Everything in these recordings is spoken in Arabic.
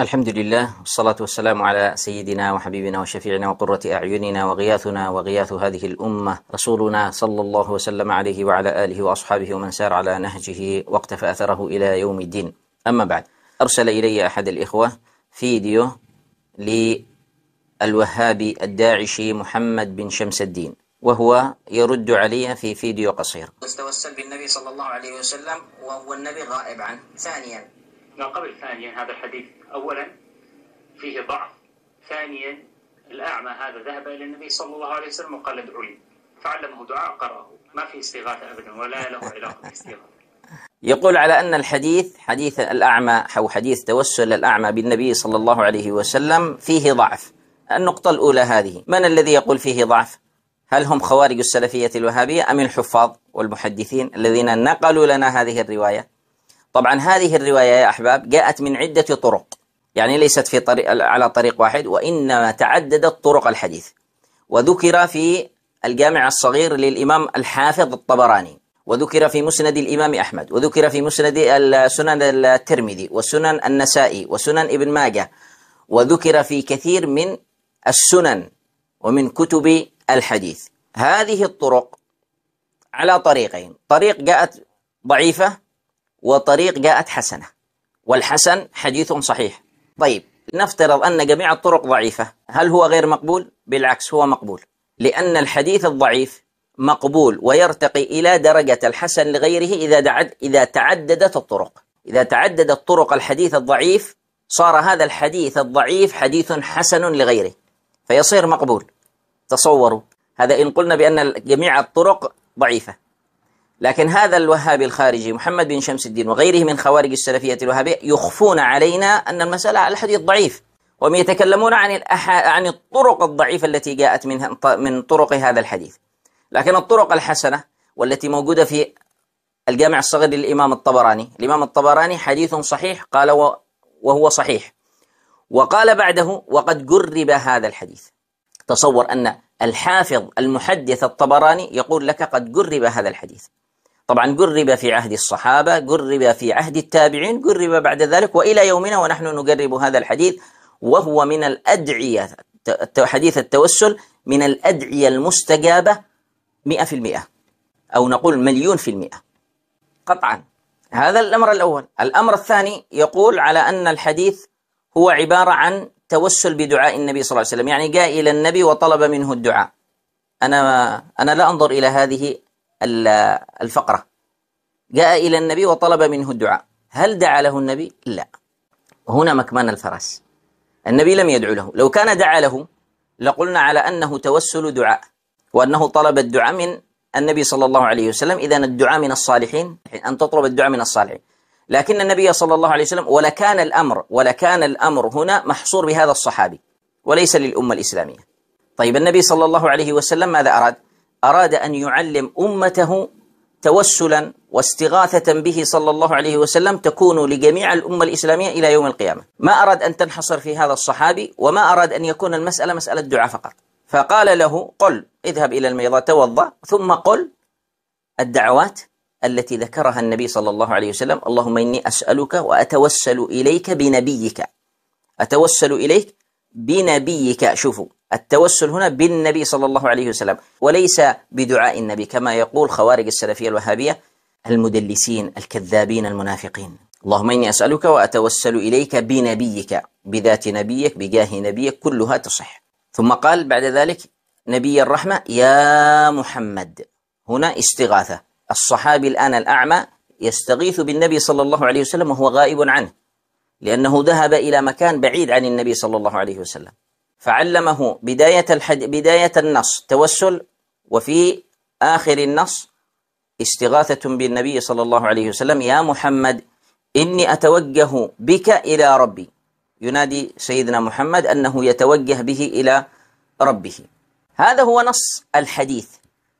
الحمد لله والصلاة والسلام على سيدنا وحبيبنا وشفيعنا وقرة أعيننا وغياثنا وغياث هذه الأمة رسولنا صلى الله وسلم عليه وعلى آله وأصحابه ومن سار على نهجه واقتفى أثره إلى يوم الدين أما بعد أرسل إلي أحد الإخوة فيديو للوهابي الداعشي محمد بن شمس الدين وهو يرد علي في فيديو قصير استوى السلب النبي صلى الله عليه وسلم وهو النبي غائب عنه ثانيا ما قبل ثانيا هذا الحديث أولا فيه ضعف ثانيا الأعمى هذا ذهب إلى النبي صلى الله عليه وسلم وقال ادعوا لي فعلمه دعاء قرأه ما في استغاثة أبدا ولا له علاقة بالاستغاثة يقول على أن الحديث حديث الأعمى أو حديث توسل الأعمى بالنبي صلى الله عليه وسلم فيه ضعف النقطة الأولى هذه من الذي يقول فيه ضعف هل هم خوارج السلفية الوهابية أم الحفاظ والمحدثين الذين نقلوا لنا هذه الرواية طبعا هذه الرواية يا أحباب جاءت من عدة طرق يعني ليست في طريق على طريق واحد وإنما تعددت طرق الحديث وذكر في الجامع الصغير للإمام الحافظ الطبراني وذكر في مسند الإمام أحمد وذكر في مسند سنن الترمذي وسنن النسائي وسنن ابن ماجه وذكر في كثير من السنن ومن كتب الحديث هذه الطرق على طريقين طريق جاءت ضعيفة وطريق جاءت حسنة والحسن حديث صحيح طيب نفترض أن جميع الطرق ضعيفة هل هو غير مقبول؟ بالعكس هو مقبول لأن الحديث الضعيف مقبول ويرتقي إلى درجة الحسن لغيره إذا, دعد إذا تعددت الطرق إذا تعددت طرق الحديث الضعيف صار هذا الحديث الضعيف حديث حسن لغيره فيصير مقبول تصوروا هذا إن قلنا بأن جميع الطرق ضعيفة لكن هذا الوهابي الخارجي محمد بن شمس الدين وغيره من خوارج السلفية الوهابية يخفون علينا أن المسألة على الحديث ضعيف وهم يتكلمون عن الأح... عن الطرق الضعيفة التي جاءت من من طرق هذا الحديث لكن الطرق الحسنة والتي موجودة في الجامع الصغير للإمام الطبراني الإمام الطبراني حديث صحيح قال و... وهو صحيح وقال بعده وقد جرب هذا الحديث تصور أن الحافظ المحدث الطبراني يقول لك قد جرب هذا الحديث طبعا قرب في عهد الصحابة قرب في عهد التابعين قرب بعد ذلك وإلى يومنا ونحن نقرب هذا الحديث وهو من الأدعية حديث التوسل من الأدعية المستجابة مئة في المئة أو نقول مليون في المئة قطعا هذا الأمر الأول الأمر الثاني يقول على أن الحديث هو عبارة عن توسل بدعاء النبي صلى الله عليه وسلم يعني جاء إلى النبي وطلب منه الدعاء أنا أنا لا أنظر إلى هذه الفقرة جاء إلى النبي وطلب منه الدعاء هل دعا له النبي؟ لا هنا مكمن الفرس النبي لم يدعو له لو كان دعا له لقلنا على أنه توسل دعاء وأنه طلب الدعاء من النبي صلى الله عليه وسلم إذا الدعاء من الصالحين أن تطلب الدعاء من الصالحين لكن النبي صلى الله عليه وسلم ولكان الأمر ولكان الأمر هنا محصور بهذا الصحابي وليس للأمة الإسلامية طيب النبي صلى الله عليه وسلم ماذا أراد؟ أراد أن يعلم أمته توسلا واستغاثة به صلى الله عليه وسلم تكون لجميع الأمة الإسلامية إلى يوم القيامة ما أراد أن تنحصر في هذا الصحابي وما أراد أن يكون المسألة مسألة دعاء فقط فقال له قل اذهب إلى الميضة توضأ ثم قل الدعوات التي ذكرها النبي صلى الله عليه وسلم اللهم إني أسألك وأتوسل إليك بنبيك أتوسل إليك بنبيك شوفوا التوسل هنا بالنبي صلى الله عليه وسلم وليس بدعاء النبي كما يقول خوارج السلفية الوهابية المدلسين الكذابين المنافقين اللهم إني أسألك وأتوسل إليك بنبيك بذات نبيك بجاه نبيك كلها تصح ثم قال بعد ذلك نبي الرحمة يا محمد هنا استغاثة الصحابي الآن الأعمى يستغيث بالنبي صلى الله عليه وسلم وهو غائب عنه لأنه ذهب إلى مكان بعيد عن النبي صلى الله عليه وسلم فعلمه بداية, الحد... بداية النص توسل وفي آخر النص استغاثة بالنبي صلى الله عليه وسلم يا محمد إني أتوجه بك إلى ربي ينادي سيدنا محمد أنه يتوجه به إلى ربه هذا هو نص الحديث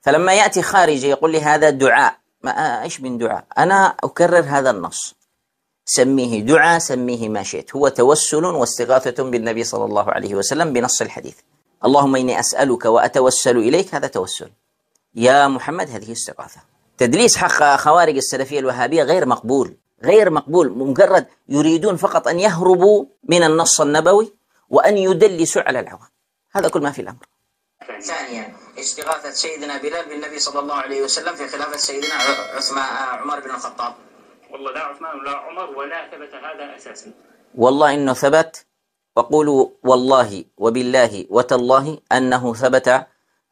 فلما يأتي خارجي يقول لي هذا دعاء ما إيش من دعاء أنا أكرر هذا النص سميه دعاء سميه ما شئت هو توسل واستغاثة بالنبي صلى الله عليه وسلم بنص الحديث اللهم إني أسألك وأتوسل إليك هذا توسل يا محمد هذه استغاثة تدليس حق خوارج السلفية الوهابية غير مقبول غير مقبول مجرد يريدون فقط أن يهربوا من النص النبوي وأن يدلسوا على العوام هذا كل ما في الأمر ثانيا استغاثة سيدنا بلال بالنبي صلى الله عليه وسلم في خلافة سيدنا عثمان عمر بن الخطاب والله لا عثمان ولا عمر ولا ثبت هذا أساسا والله إنه ثبت وقولوا والله وبالله وتالله أنه ثبت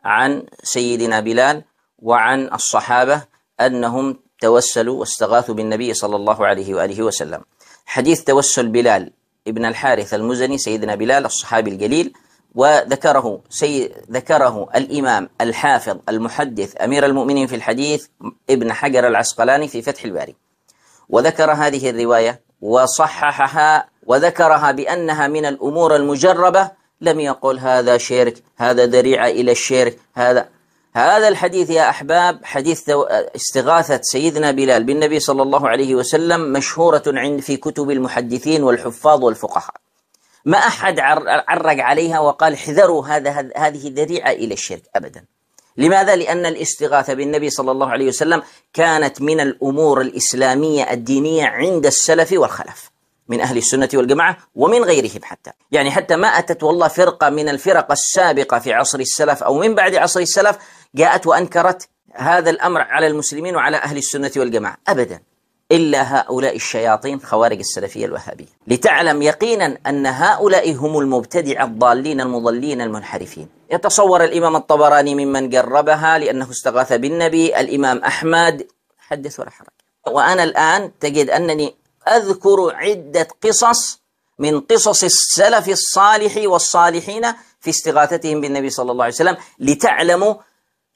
عن سيدنا بلال وعن الصحابة أنهم توسلوا واستغاثوا بالنبي صلى الله عليه وآله وسلم حديث توسل بلال ابن الحارث المزني سيدنا بلال الصحابي الجليل وذكره سي ذكره الإمام الحافظ المحدث أمير المؤمنين في الحديث ابن حجر العسقلاني في فتح الباري وذكر هذه الرواية وصححها وذكرها بأنها من الأمور المجربة لم يقل هذا شرك هذا ذريعة إلى الشرك هذا هذا الحديث يا أحباب حديث استغاثة سيدنا بلال بالنبي صلى الله عليه وسلم مشهورة عند في كتب المحدثين والحفاظ والفقهاء ما أحد عرق عليها وقال احذروا هذا هذه ذريعة إلى الشرك أبدا لماذا؟ لأن الاستغاثة بالنبي صلى الله عليه وسلم كانت من الأمور الإسلامية الدينية عند السلف والخلف من أهل السنة والجماعة ومن غيرهم حتى يعني حتى ما أتت والله فرقة من الفرق السابقة في عصر السلف أو من بعد عصر السلف جاءت وأنكرت هذا الأمر على المسلمين وعلى أهل السنة والجماعة أبدا إلا هؤلاء الشياطين خوارج السلفية الوهابية لتعلم يقينا أن هؤلاء هم المبتدع الضالين المضلين المنحرفين يتصور الإمام الطبراني ممن جربها لأنه استغاث بالنبي الإمام أحمد حدث ولا حرج وأنا الآن تجد أنني أذكر عدة قصص من قصص السلف الصالح والصالحين في استغاثتهم بالنبي صلى الله عليه وسلم لتعلموا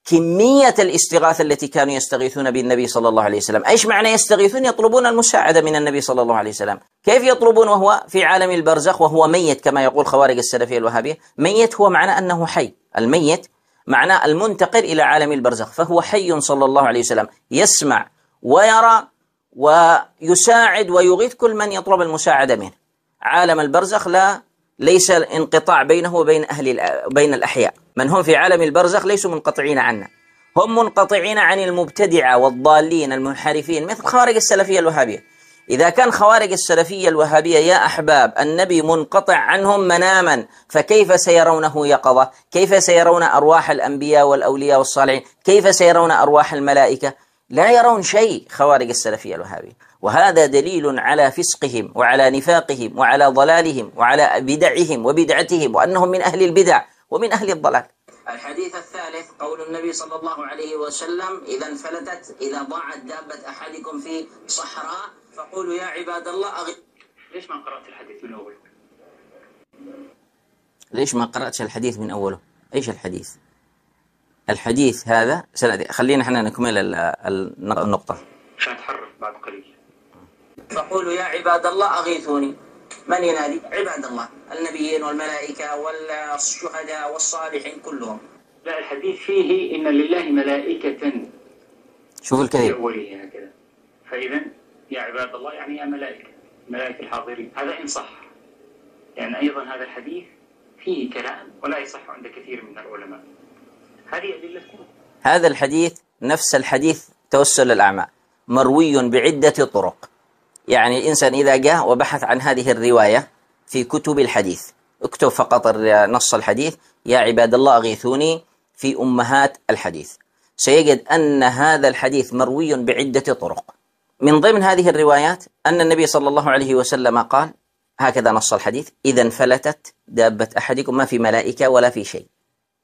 كمية الاستغاثة التي كانوا يستغيثون بالنبي صلى الله عليه وسلم إيش معنى يستغيثون يطلبون المساعدة من النبي صلى الله عليه وسلم كيف يطلبون وهو في عالم البرزخ وهو ميت كما يقول خوارج السلفية الوهابية ميت هو معنى أنه حي الميت معنى المنتقل إلى عالم البرزخ فهو حي صلى الله عليه وسلم يسمع ويرى ويساعد ويغيث كل من يطلب المساعدة منه عالم البرزخ لا ليس انقطاع بينه وبين أهل بين الأحياء من هم في عالم البرزخ ليسوا منقطعين عنا هم منقطعين عن المبتدعة والضالين المنحرفين مثل خوارج السلفية الوهابية إذا كان خوارج السلفية الوهابية يا أحباب النبي منقطع عنهم مناما فكيف سيرونه يقظة كيف سيرون أرواح الأنبياء والأولياء والصالحين كيف سيرون أرواح الملائكة لا يرون شيء خوارج السلفية الوهابية وهذا دليل على فسقهم وعلى نفاقهم وعلى ضلالهم وعلى بدعهم وبدعتهم وأنهم من أهل البدع ومن أهل الضلال الحديث الثالث قول النبي صلى الله عليه وسلم إذا انفلتت إذا ضاعت دابة أحدكم في صحراء فقولوا يا عباد الله أغي... ليش ما قرأت الحديث من أوله؟ ليش ما قرأتش الحديث من أوله؟ إيش الحديث؟ الحديث هذا سندي خلينا احنا نكمل النقطة سنتحرك بعد قليل فقولوا يا عباد الله أغيثوني من ينادي عباد الله النبيين والملائكة والشهداء والصالحين كلهم لا الحديث فيه إن لله ملائكة شوف الكذب هكذا فإذا يا عباد الله يعني يا ملائكة ملائكة الحاضرين هذا إن صح لأن يعني أيضا هذا الحديث فيه كلام ولا يصح عند كثير من العلماء هذا الحديث نفس الحديث توسل الأعمى مروي بعدة طرق يعني الإنسان إذا جاء وبحث عن هذه الرواية في كتب الحديث اكتب فقط نص الحديث يا عباد الله أغيثوني في أمهات الحديث سيجد أن هذا الحديث مروي بعدة طرق من ضمن هذه الروايات أن النبي صلى الله عليه وسلم قال هكذا نص الحديث إذا انفلتت دابة أحدكم ما في ملائكة ولا في شيء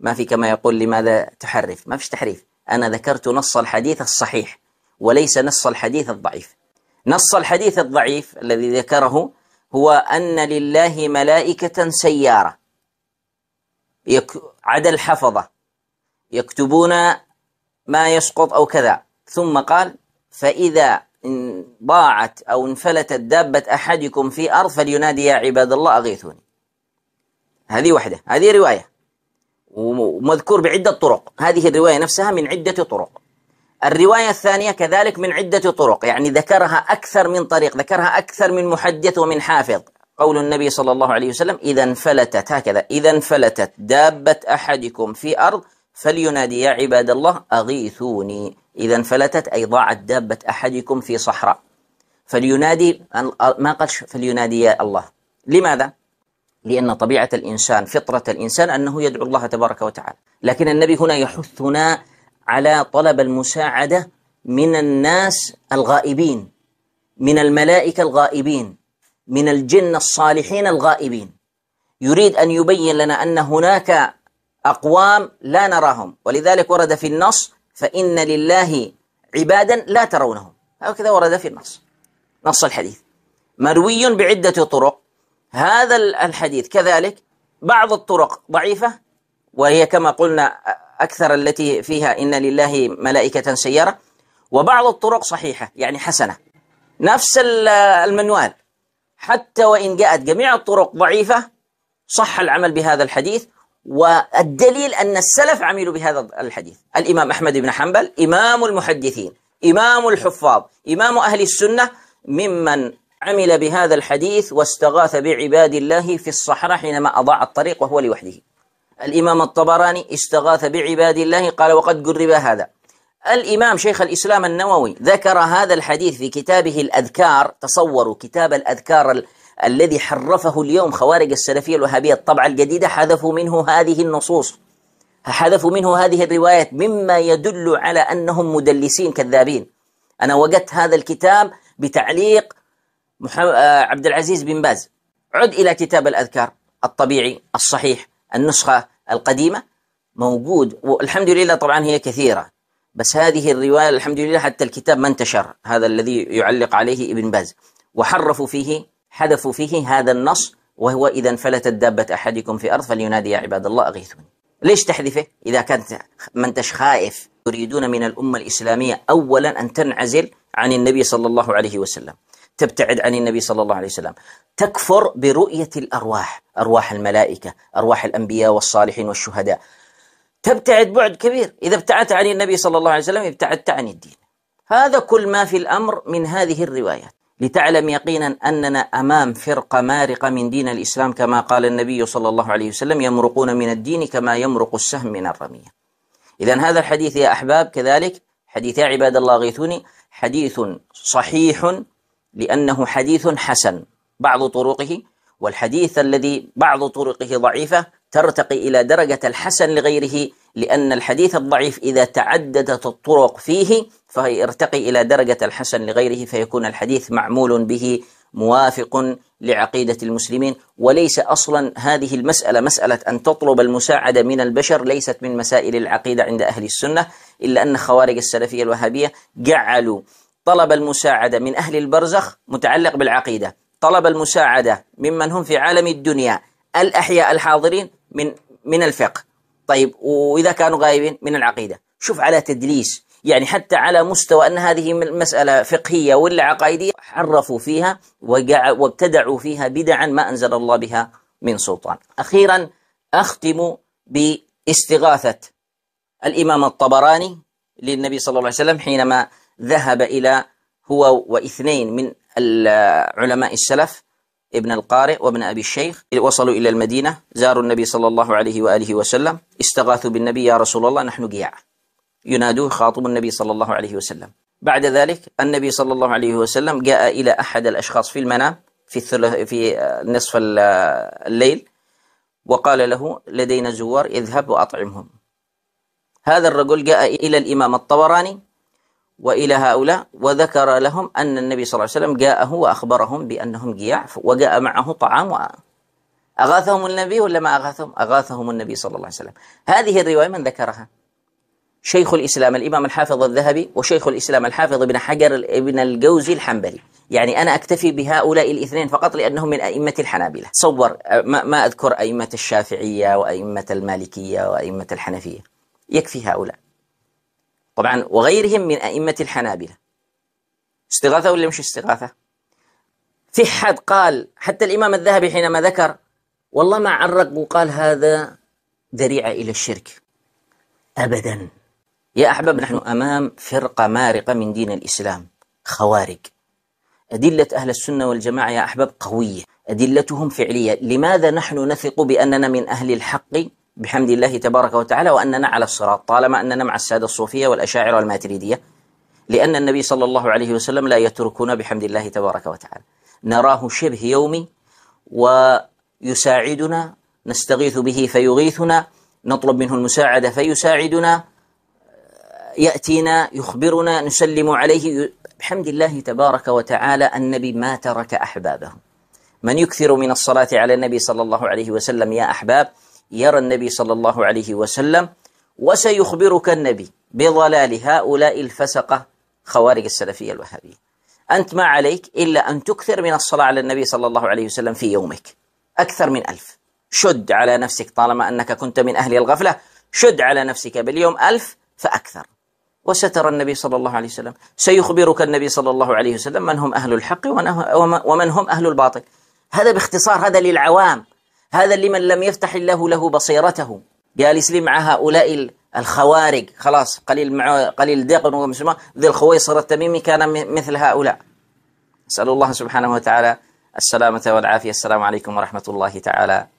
ما في كما يقول لماذا تحرف ما فيش تحريف أنا ذكرت نص الحديث الصحيح وليس نص الحديث الضعيف نص الحديث الضعيف الذي ذكره هو أن لله ملائكة سيارة يك... عدا الحفظة يكتبون ما يسقط أو كذا ثم قال فإذا ضاعت أو انفلتت دابة أحدكم في أرض فلينادي يا عباد الله أغيثوني هذه واحدة هذه رواية ومذكور بعدة طرق هذه الرواية نفسها من عدة طرق الرواية الثانية كذلك من عدة طرق يعني ذكرها أكثر من طريق ذكرها أكثر من محدث ومن حافظ قول النبي صلى الله عليه وسلم إذا انفلتت هكذا إذا انفلتت دابة أحدكم في أرض فلينادي يا عباد الله أغيثوني إذا انفلتت أي ضاعت دابة أحدكم في صحراء فلينادي ما قالش فلينادي يا الله لماذا؟ لأن طبيعة الإنسان فطرة الإنسان أنه يدعو الله تبارك وتعالى لكن النبي هنا يحثنا على طلب المساعدة من الناس الغائبين من الملائكة الغائبين من الجن الصالحين الغائبين يريد أن يبين لنا أن هناك أقوام لا نراهم ولذلك ورد في النص فإن لله عبادا لا ترونهم هكذا ورد في النص نص الحديث مروي بعدة طرق هذا الحديث كذلك بعض الطرق ضعيفة وهي كما قلنا أكثر التي فيها إن لله ملائكة سيارة وبعض الطرق صحيحة يعني حسنة نفس المنوال حتى وإن جاءت جميع الطرق ضعيفة صح العمل بهذا الحديث والدليل أن السلف عملوا بهذا الحديث الإمام أحمد بن حنبل إمام المحدثين إمام الحفاظ إمام أهل السنة ممن عمل بهذا الحديث واستغاث بعباد الله في الصحراء حينما أضاع الطريق وهو لوحده الإمام الطبراني استغاث بعباد الله قال وقد قرب هذا الإمام شيخ الإسلام النووي ذكر هذا الحديث في كتابه الأذكار تصوروا كتاب الأذكار ال... الذي حرفه اليوم خوارج السلفية الوهابية الطبعة الجديدة حذفوا منه هذه النصوص حذفوا منه هذه الروايات مما يدل على أنهم مدلسين كذابين أنا وجدت هذا الكتاب بتعليق محمد آه، عبد العزيز بن باز عد إلى كتاب الأذكار الطبيعي الصحيح النسخة القديمة موجود والحمد لله طبعا هي كثيرة بس هذه الرواية الحمد لله حتى الكتاب ما انتشر هذا الذي يعلق عليه ابن باز وحرفوا فيه حذفوا فيه هذا النص وهو إذا انفلتت دابة أحدكم في أرض فلينادي يا عباد الله أغيثوني ليش تحذفه إذا كانت ما انتش خائف يريدون من الأمة الإسلامية أولا أن تنعزل عن النبي صلى الله عليه وسلم تبتعد عن النبي صلى الله عليه وسلم تكفر برؤية الأرواح أرواح الملائكة أرواح الأنبياء والصالحين والشهداء تبتعد بعد كبير إذا ابتعدت عن النبي صلى الله عليه وسلم ابتعدت عن الدين هذا كل ما في الأمر من هذه الروايات لتعلم يقينا أننا أمام فرقة مارقة من دين الإسلام كما قال النبي صلى الله عليه وسلم يمرقون من الدين كما يمرق السهم من الرمية إذا هذا الحديث يا أحباب كذلك حديث يا عباد الله غيثوني حديث صحيح لأنه حديث حسن بعض طرقه والحديث الذي بعض طرقه ضعيفة ترتقي إلى درجة الحسن لغيره لأن الحديث الضعيف إذا تعددت الطرق فيه فيرتقي إلى درجة الحسن لغيره فيكون الحديث معمول به موافق لعقيدة المسلمين وليس أصلا هذه المسألة مسألة أن تطلب المساعدة من البشر ليست من مسائل العقيدة عند أهل السنة إلا أن خوارج السلفية الوهابية جعلوا طلب المساعدة من أهل البرزخ متعلق بالعقيدة طلب المساعدة ممن هم في عالم الدنيا الأحياء الحاضرين من من الفقه طيب وإذا كانوا غايبين من العقيدة شوف على تدليس يعني حتى على مستوى أن هذه مسألة فقهية ولا عقائدية حرفوا فيها وابتدعوا فيها بدعا ما أنزل الله بها من سلطان أخيرا أختم باستغاثة الإمام الطبراني للنبي صلى الله عليه وسلم حينما ذهب إلى هو واثنين من علماء السلف ابن القارئ وابن أبي الشيخ وصلوا إلى المدينة زاروا النبي صلى الله عليه وآله وسلم استغاثوا بالنبي يا رسول الله نحن جياع ينادوه خاطب النبي صلى الله عليه وسلم بعد ذلك النبي صلى الله عليه وسلم جاء إلى أحد الأشخاص في المنام في, في نصف الليل وقال له لدينا زوار اذهب وأطعمهم هذا الرجل جاء إلى الإمام الطبراني وإلى هؤلاء وذكر لهم أن النبي صلى الله عليه وسلم جاءه وأخبرهم بأنهم جياع وجاء معه طعام أغاثهم النبي ولا ما أغاثهم؟ أغاثهم النبي صلى الله عليه وسلم هذه الرواية من ذكرها؟ شيخ الإسلام الإمام الحافظ الذهبي وشيخ الإسلام الحافظ ابن حجر ابن الجوزي الحنبلي يعني أنا أكتفي بهؤلاء الاثنين فقط لأنهم من أئمة الحنابلة صور ما, ما أذكر أئمة الشافعية وأئمة المالكية وأئمة الحنفية يكفي هؤلاء طبعا وغيرهم من أئمة الحنابلة استغاثة ولا مش استغاثة في حد قال حتى الإمام الذهبي حينما ذكر والله ما عرق وقال هذا ذريعة إلى الشرك أبدا يا أحباب نحن أمام فرقة مارقة من دين الإسلام خوارج أدلة أهل السنة والجماعة يا أحباب قوية أدلتهم فعلية لماذا نحن نثق بأننا من أهل الحق بحمد الله تبارك وتعالى وأننا على الصراط طالما أننا مع السادة الصوفية والأشاعرة والماتريدية لأن النبي صلى الله عليه وسلم لا يتركنا بحمد الله تبارك وتعالى نراه شبه يومي ويساعدنا نستغيث به فيغيثنا نطلب منه المساعدة فيساعدنا يأتينا يخبرنا نسلم عليه بحمد الله تبارك وتعالى النبي ما ترك أحبابه من يكثر من الصلاة على النبي صلى الله عليه وسلم يا أحباب يرى النبي صلى الله عليه وسلم وسيخبرك النبي بضلال هؤلاء الفسقة خوارج السلفية الوهابية أنت ما عليك إلا أن تكثر من الصلاة على النبي صلى الله عليه وسلم في يومك أكثر من ألف شد على نفسك طالما أنك كنت من أهل الغفلة شد على نفسك باليوم ألف فأكثر وسترى النبي صلى الله عليه وسلم سيخبرك النبي صلى الله عليه وسلم من هم أهل الحق ومن هم أهل الباطل هذا باختصار هذا للعوام هذا لمن لم يفتح الله له بصيرته جالس لي مع هؤلاء الخوارج خلاص قليل مع قليل دقن ومسمى ذي الخويصر التميمي كان مثل هؤلاء أسأل الله سبحانه وتعالى السلامة والعافية السلام عليكم ورحمة الله تعالى